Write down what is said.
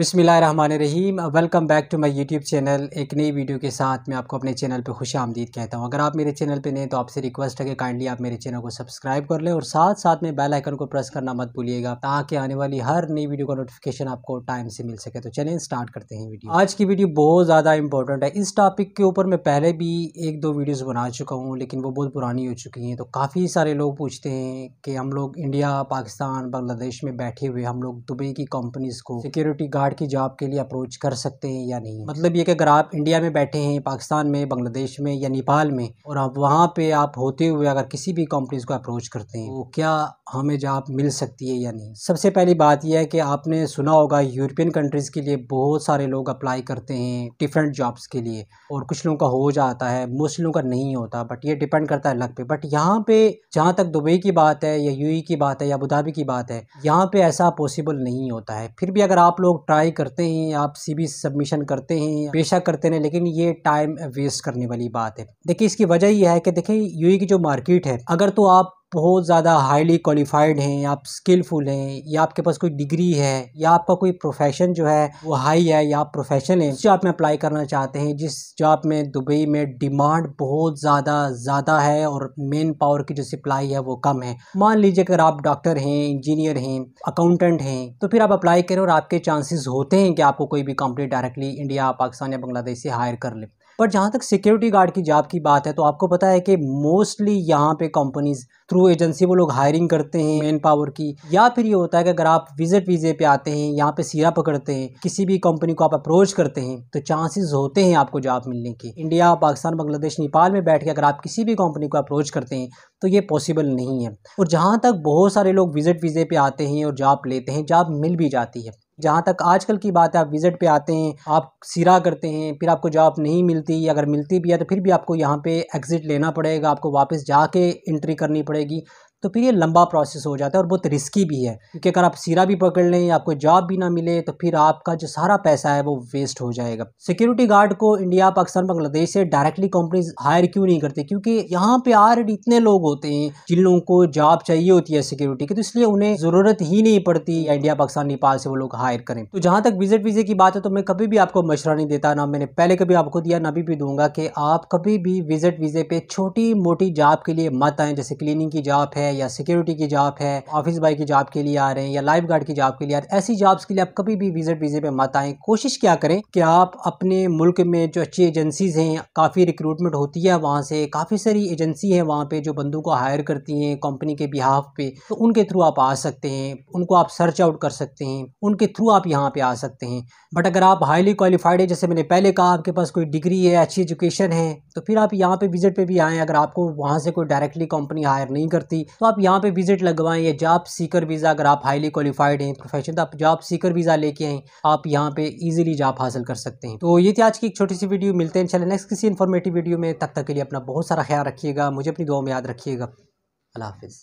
Rahim welcome back to my YouTube channel एक नई video के साथ मैं आपको अपने चैनल पर खुश आमदीद कहता हूं अगर आप मेरे चैनल पर नए तो आपसे रिक्वेस्ट है कि काइंडली आप मेरे चैनल को सब्सक्राइब कर लें और साथ साथ में बेल आइकन को प्रेस करना मत भूलिएगा ताकि आने वाली हर नई वीडियो का नोटिफिकेशन आपको टाइम से मिल सके तो चलें स्टार्ट करते हैं वीडियो आज की वीडियो बहुत ज़्यादा इंपॉर्टेंट है इस टॉपिक के ऊपर मैं पहले भी एक दो वीडियोज़ बना चुका हूँ लेकिन वो बहुत पुरानी हो चुकी हैं तो काफ़ी सारे लोग पूछते हैं कि हम लोग इंडिया पाकिस्तान बांग्लादेश में बैठे हुए हम लोग दुबई की कंपनीज़ को सिक्योरिटी कार्ड की जॉब के लिए अप्रोच कर सकते हैं या नहीं मतलब ये कि अगर आप इंडिया में बैठे हैं पाकिस्तान में बांग्लादेश में या नेपाल में और आप वहाँ पे आप होते हुए अगर किसी भी कंपनीज को अप्रोच करते हैं तो क्या हमें जॉब मिल सकती है या नहीं सबसे पहली बात यह है कि आपने सुना होगा यूरोपियन कंट्रीज़ के लिए बहुत सारे लोग अप्लाई करते हैं डिफरेंट जॉब्स के लिए और कुछ लोगों का हो जाता है मोस्ट लोगों का नहीं होता बट ये डिपेंड करता है लक पे बट यहाँ पे जहाँ तक दुबई की बात है या यू e की बात है या अबू की बात है यहाँ पे ऐसा पॉसिबल नहीं होता है फिर भी अगर आप लोग ट्राई करते हैं आप सी बी सबमिशन करते हैं पेशा करते हैं लेकिन ये टाइम वेस्ट करने वाली बात है देखिए इसकी वजह यह है कि देखिए यू की जो मार्केट है अगर तो आप बहुत ज़्यादा हाईली क्वालिफाइड हैं आप स्किलफुल हैं या आपके पास कोई डिग्री है या आपका कोई प्रोफेशन जो है वो हाई है या आप प्रोफेशन है जिस जॉब में अप्लाई करना चाहते हैं जिस जॉब में दुबई में डिमांड बहुत ज़्यादा ज़्यादा है और मेन पावर की जो सप्लाई है वो कम है मान लीजिए अगर आप डॉक्टर हैं इंजीनियर हैं अकाउंटेंट हैं तो फिर आप अप्लाई करें और आपके चांसेस होते हैं कि आपको कोई भी कंपनी डायरेक्टली इंडिया पाकिस्तान या बांग्लादेश से हायर कर ले पर जहाँ तक सिक्योरिटी गार्ड की जॉब की बात है तो आपको पता है कि मोस्टली यहाँ पे कंपनीज थ्रू एजेंसी वो लोग हायरिंग करते हैं मैन पावर की या फिर ये होता है कि अगर आप विजिट वीज़े पे आते हैं यहाँ पे सीरा पकड़ते हैं किसी भी कंपनी को आप अप्रोच करते हैं तो चांसेस होते हैं आपको जॉब मिलने के इंडिया पाकिस्तान बांग्लादेश नेपाल में बैठ के अगर आप किसी भी कंपनी को अप्रोच करते हैं तो ये पॉसिबल नहीं है और जहाँ तक बहुत सारे लोग विजिट वीज़े पे आते हैं और जॉब लेते हैं जॉब मिल भी जाती है जहाँ तक आजकल की बात है आप विज़िट पे आते हैं आप सिरा करते हैं फिर आपको जॉब नहीं मिलती अगर मिलती भी है तो फिर भी आपको यहाँ पे एग्ज़िट लेना पड़ेगा आपको वापस जाके एंट्री करनी पड़ेगी तो फिर ये लंबा प्रोसेस हो जाता है और बहुत रिस्की भी है क्योंकि अगर आप सीरा भी पकड़ लें आपको जॉब भी ना मिले तो फिर आपका जो सारा पैसा है वो वेस्ट हो जाएगा सिक्योरिटी गार्ड को इंडिया पाकिस्तान बांग्लादेश से डायरेक्टली कंपनीज हायर क्यों नहीं करती क्योंकि यहाँ पे ऑलरेडी इतने लोग होते हैं जिन लोगों को जॉब चाहिए होती है सिक्योरिटी की तो इसलिए उन्हें ज़रूरत ही नहीं पड़ती इंडिया पाकिस्तान नेपाल से वो लोग हायर करें तो जहाँ तक विजिट वीज़े की बात है तो मैं कभी भी आपको मशुरा नहीं देता ना मैंने पहले कभी आपको दिया ना भी दूंगा कि आप कभी भी विजिट वीज़े पे छोटी मोटी जॉब के लिए मत आए जैसे क्लीनिंग की जॉब है या सिक्योरिटी की जॉब है ऑफिस बॉय की जॉब के लिए आ रहे हैं या लाइफ गार्ड की जॉब के लिए आ रहे हैं ऐसी जॉब्स के लिए आप कभी भी विजिट वीज़े पे मत आएँ कोशिश क्या करें कि आप अपने मुल्क में जो अच्छी एजेंसीज़ हैं काफ़ी रिक्रूटमेंट होती है वहाँ से काफ़ी सारी एजेंसी है वहाँ पर जो बंदों को हायर करती हैं कंपनी के बिहाफ पे तो उनके थ्रू आप आ सकते हैं उनको आप सर्च आउट कर सकते हैं उनके थ्रू आप यहाँ पर आ सकते हैं बट अगर आप हाईली क्वालिफाइड है जैसे मैंने पहले कहा आपके पास कोई डिग्री है अच्छी एजुकेशन है तो फिर आप यहाँ पे विजिट पर भी आएँ अगर आपको वहाँ से कोई डायरेक्टली कंपनी हायर नहीं करती तो आप यहाँ पे विजिट लगवाएं या जॉब सीकर वीज़ा अगर आप हाईली क्वालिफाइड हैं प्रोफेशन तो आप जॉब सीकर वीज़ा लेके आएँ आप यहाँ पे इजीली जॉब हासिल कर सकते हैं तो ये थी आज की एक छोटी सी वीडियो मिलते हैं चले नेक्स्ट किसी इन्फॉर्मेटिव वीडियो में तब तक, तक के लिए अपना बहुत सारा ख्याल रखिएगा मुझे अपनी दुआ में याद रखिएगा अल्लाह हाफिज़